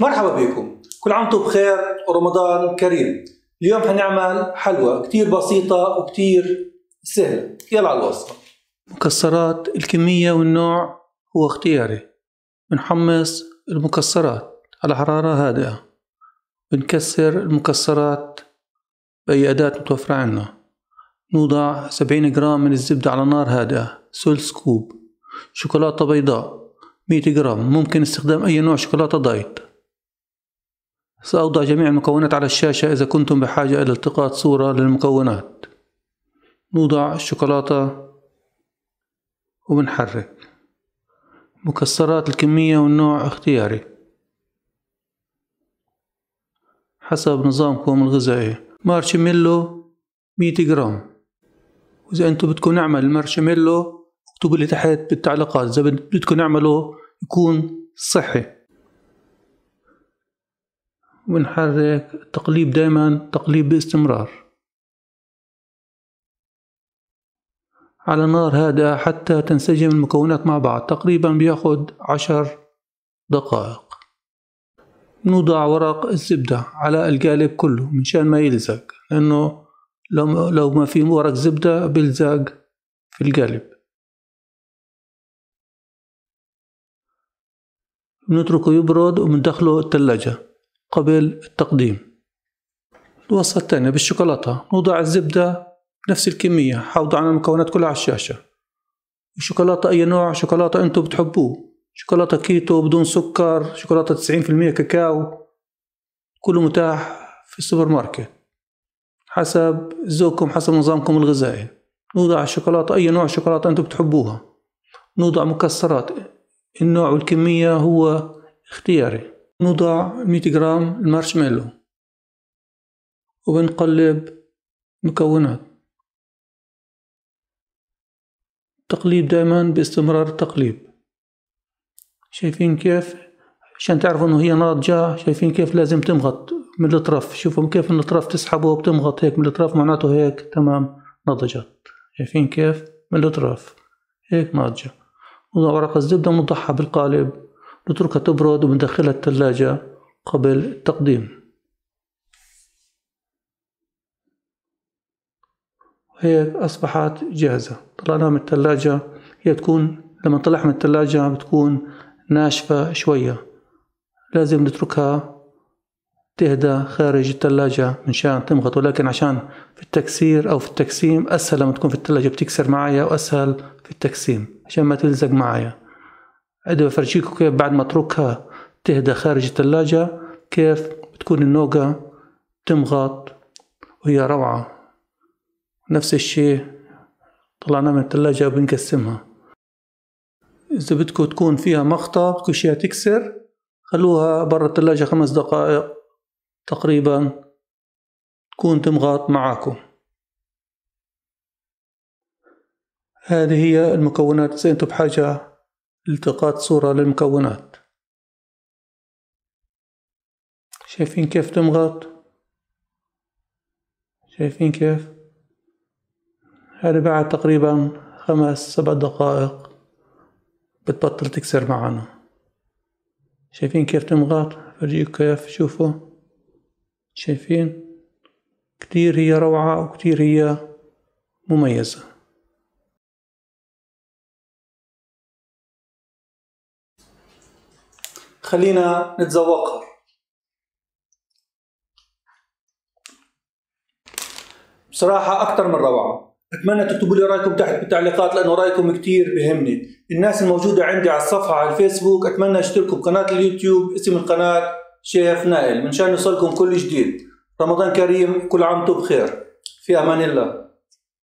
مرحبا بكم كل عام وانتم بخير ورمضان كريم اليوم حنعمل حلوى كتير بسيطة وكتير سهلة يلا على الوصفة مكسرات الكمية والنوع هو اختياري بنحمص المكسرات على حرارة هادئة بنكسر المكسرات بأي أداة متوفرة عنا نوضع 70 جرام من الزبدة على نار هادئة سول كوب شوكولاتة بيضاء 100 جرام ممكن استخدام أي نوع شوكولاتة دايت سأوضع جميع المكونات على الشاشة إذا كنتم بحاجة إلى التقاط صورة للمكونات نوضع الشوكولاتة وبنحرك مكسرات الكمية والنوع اختياري حسب نظامكم الغذائي مارشميلو 100 جرام وإذا أنتم بدكم نعمل المارشميلو اكتبوا لي تحت بالتعليقات إذا بدكم نعمله يكون صحي ونحرك تقليب دائما تقليب باستمرار على نار هادئة حتى تنسجم المكونات مع بعض تقريبا بياخد عشر دقائق نوضع ورق الزبدة على القالب كله مشان ما يلزق لأنه لو ما في ورق زبدة بيلزق في القالب نتركه يبرد وبندخله التلاجة قبل التقديم الوصفة الثانية بالشوكولاتة نوضع الزبدة نفس الكمية حوضع على المكونات كلها على الشاشة الشوكولاتة أي نوع شوكولاتة أنتم بتحبوه شوكولاتة كيتو بدون سكر شوكولاتة 90% كاكاو كله متاح في السوبر ماركت حسب ذوقكم حسب نظامكم الغذائي نوضع الشوكولاتة أي نوع شوكولاتة أنتم بتحبوها نوضع مكسرات النوع والكمية هو اختياري نوضع مية جرام المارشميلو وبنقلب مكونات تقليب دائما باستمرار التقليب شايفين كيف عشان تعرفوا انه هي ناضجة شايفين كيف لازم تمغط من الاطراف شوفوا كيف من الاطراف تسحبوا وبتمغط هيك من الاطراف معناته هيك تمام نضجت شايفين كيف من الاطراف هيك ناضجة نوضع ورق الزبدة نضعها بالقالب نتركها تبرد وبندخلها الثلاجة قبل التقديم هيك أصبحت جاهزة طلعناها من الثلاجة هي تكون لما نطلعها من الثلاجة بتكون ناشفة شوية لازم نتركها تهدى خارج الثلاجة من شان تمغط ولكن عشان في التكسير أو في التكسيم أسهل لما تكون في الثلاجة بتكسر معايا وأسهل في التكسيم عشان ما تلزق معايا ادوى بفرجيكم كيف بعد ما اتركها تهدى خارج الثلاجة كيف بتكون النوقة تمغط وهي روعة نفس الشيء طلعنا من الثلاجة وبنقسمها إذا بدكم تكون فيها مخطة كل شيء تكسر خلوها برا الثلاجة خمس دقائق تقريبا تكون تمغط معاكم هذه هي المكونات إذا أنتم بحاجة التقاط صورة للمكونات شايفين كيف تمغط شايفين كيف هذا بعد تقريبا خمس سبع دقائق بتبطل تكسر معنا شايفين كيف تمغط فرجيك كيف شوفوا شايفين كتير هي روعة وكتير هي مميزة خلينا نتذوقها بصراحة أكثر من روعة أتمنى تكتبوا لي رأيكم تحت بالتعليقات لأنه رأيكم كتير بهمني الناس الموجودة عندي على الصفحة على الفيسبوك أتمنى اشتركوا بقناة اليوتيوب اسم القناة شيف نائل منشان يوصلكم كل جديد رمضان كريم كل عام وانتم بخير في أمان الله